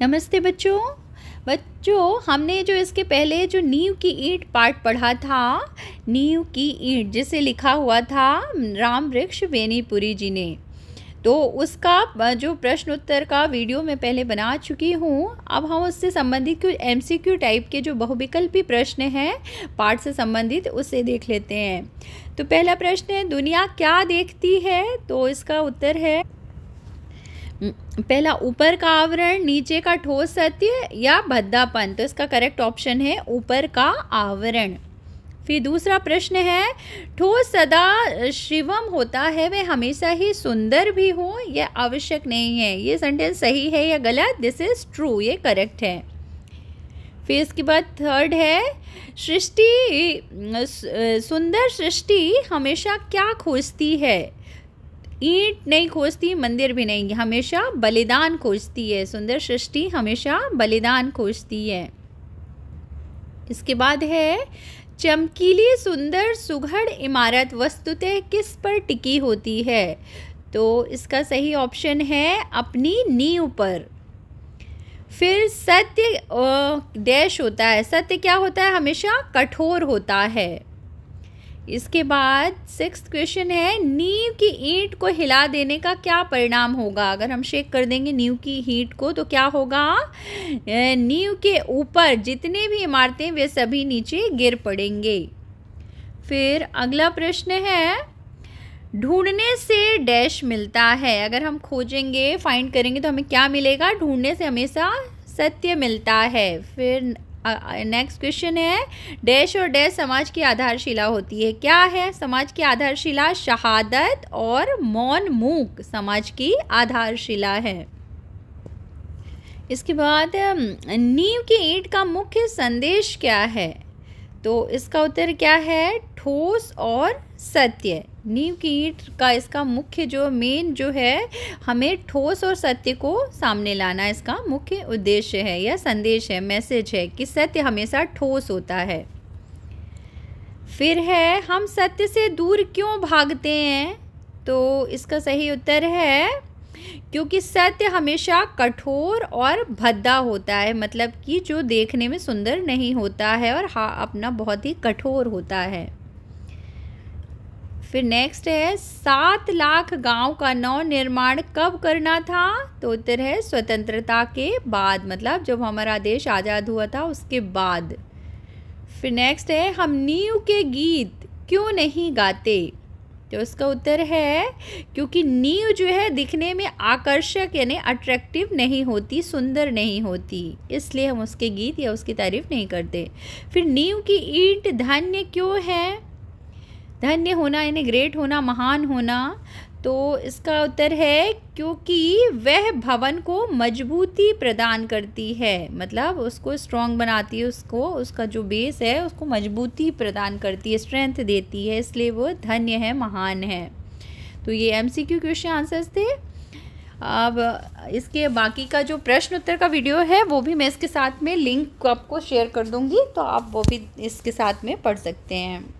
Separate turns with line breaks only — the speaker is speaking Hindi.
नमस्ते बच्चों बच्चों हमने जो इसके पहले जो नींव की ईंट पाठ पढ़ा था नींव की ईंट जिसे लिखा हुआ था राम वृक्ष वेनीपुरी जी ने तो उसका जो प्रश्न उत्तर का वीडियो मैं पहले बना चुकी हूँ अब हम उससे संबंधित कुछ एम टाइप के जो बहुविकल्पी प्रश्न हैं पाठ से संबंधित उसे देख लेते हैं तो पहला प्रश्न है दुनिया क्या देखती है तो इसका उत्तर है पहला ऊपर का आवरण नीचे का ठोस सत्य या भद्दापन तो इसका करेक्ट ऑप्शन है ऊपर का आवरण फिर दूसरा प्रश्न है ठोस सदा शिवम होता है वह हमेशा ही सुंदर भी हो यह आवश्यक नहीं है ये सेंटेंस सही है या गलत दिस इज ट्रू ये करेक्ट है फिर इसके बाद थर्ड है सृष्टि सुंदर सृष्टि हमेशा क्या खोजती है ईट नहीं खोजती मंदिर भी नहीं हमेशा बलिदान खोजती है सुंदर सृष्टि हमेशा बलिदान खोजती है इसके बाद है चमकीली सुंदर सुघड़ इमारत वस्तुतः किस पर टिकी होती है तो इसका सही ऑप्शन है अपनी नींव पर फिर सत्य डैश होता है सत्य क्या होता है हमेशा कठोर होता है इसके बाद सिक्स क्वेश्चन है नींव की ईंट को हिला देने का क्या परिणाम होगा अगर हम शेक कर देंगे नींव की ईंट को तो क्या होगा नींव के ऊपर जितने भी इमारतें वे सभी नीचे गिर पड़ेंगे फिर अगला प्रश्न है ढूंढने से डैश मिलता है अगर हम खोजेंगे फाइंड करेंगे तो हमें क्या मिलेगा ढूंढने से हमेशा सत्य मिलता है फिर नेक्स्ट क्वेश्चन है डैश और डैश समाज की आधारशिला होती है क्या है समाज की आधारशिला शहादत और मौन मूक समाज की आधारशिला है इसके बाद नींव की ईट का मुख्य संदेश क्या है तो इसका उत्तर क्या है ठोस और सत्य नींव की ईट का इसका मुख्य जो मेन जो है हमें ठोस और सत्य को सामने लाना इसका मुख्य उद्देश्य है या संदेश है मैसेज है कि सत्य हमेशा ठोस होता है फिर है हम सत्य से दूर क्यों भागते हैं तो इसका सही उत्तर है क्योंकि सत्य हमेशा कठोर और भद्दा होता है मतलब कि जो देखने में सुंदर नहीं होता है और हाँ अपना बहुत ही कठोर होता है फिर नेक्स्ट है सात लाख गांव का नौ निर्माण कब करना था तो उत्तर है स्वतंत्रता के बाद मतलब जब हमारा देश आज़ाद हुआ था उसके बाद फिर नेक्स्ट है हम नींव के गीत क्यों नहीं गाते तो उसका उत्तर है क्योंकि नींव जो है दिखने में आकर्षक यानी अट्रैक्टिव नहीं होती सुंदर नहीं होती इसलिए हम उसके गीत या उसकी तारीफ नहीं करते फिर नींव की ईंट धान्य क्यों है धन्य होना यानी ग्रेट होना महान होना तो इसका उत्तर है क्योंकि वह भवन को मजबूती प्रदान करती है मतलब उसको स्ट्रॉन्ग बनाती है उसको उसका जो बेस है उसको मजबूती प्रदान करती है स्ट्रेंथ देती है इसलिए वो धन्य है महान है तो ये M C Q question answers थे अब इसके बाकी का जो प्रश्न उत्तर का वीडियो है वो भी मैं इसके साथ में लिंक आपको शेयर कर दूँगी तो आप वो भी इसके साथ में पढ़ सकते हैं